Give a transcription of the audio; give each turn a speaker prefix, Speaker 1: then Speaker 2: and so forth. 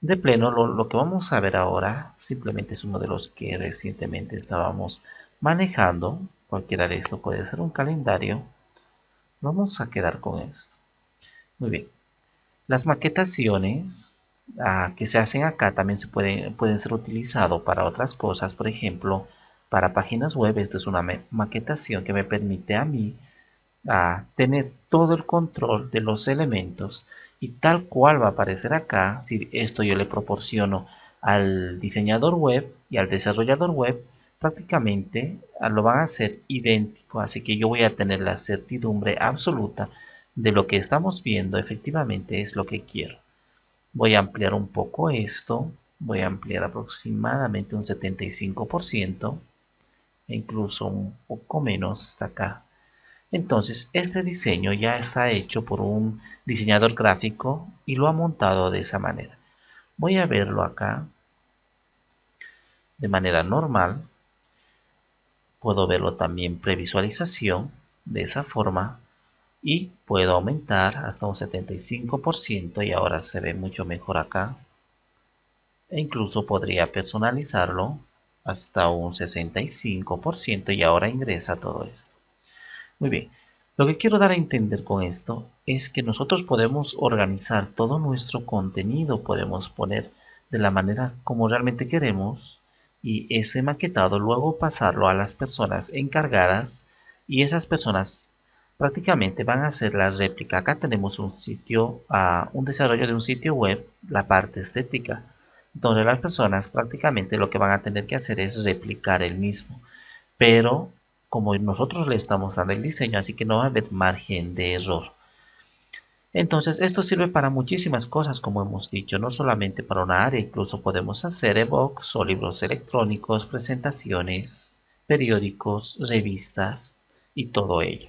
Speaker 1: De pleno, lo, que vamos a ver ahora simplemente es uno de los que recientemente estábamos manejando. Cualquiera de esto puede ser un calendario. Vamos a quedar con esto. Muy bien. Las maquetaciones ah, que se hacen acá también se pueden, pueden ser utilizado para otras cosas. Por ejemplo, para páginas web. Esto es una maquetación que me permite a mí ah, tener todo el control de los elementos y tal cual va a aparecer acá, si esto yo le proporciono al diseñador web y al desarrollador web, prácticamente ah, lo van a hacer idéntico, así que yo voy a tener la certidumbre absoluta de lo que estamos viendo efectivamente es lo que quiero. Voy a ampliar un poco esto, voy a ampliar aproximadamente un 75%, e incluso un poco menos hasta acá. Entonces, este diseño ya está hecho por un diseñador gráfico y lo ha montado de esa manera. Voy a verlo acá de manera normal. Puedo verlo también previsualización de esa forma y puedo aumentar hasta un 75% y ahora se ve mucho mejor acá. E incluso podría personalizarlo hasta un 65% y ahora ingresa todo esto. Muy bien, lo que quiero dar a entender con esto es que nosotros podemos organizar todo nuestro contenido, podemos poner de la manera como realmente queremos y ese maquetado luego pasarlo a las personas encargadas y esas personas prácticamente van a hacer la réplica. Acá tenemos un sitio, ah, un desarrollo de un sitio web, la parte estética, donde las personas prácticamente lo que van a tener que hacer es replicar el mismo. Pero como nosotros le estamos dando el diseño, así que no va a haber margen de error. Entonces esto sirve para muchísimas cosas como hemos dicho, no solamente para una área, incluso podemos hacer e o libros electrónicos, presentaciones, periódicos, revistas y todo ello.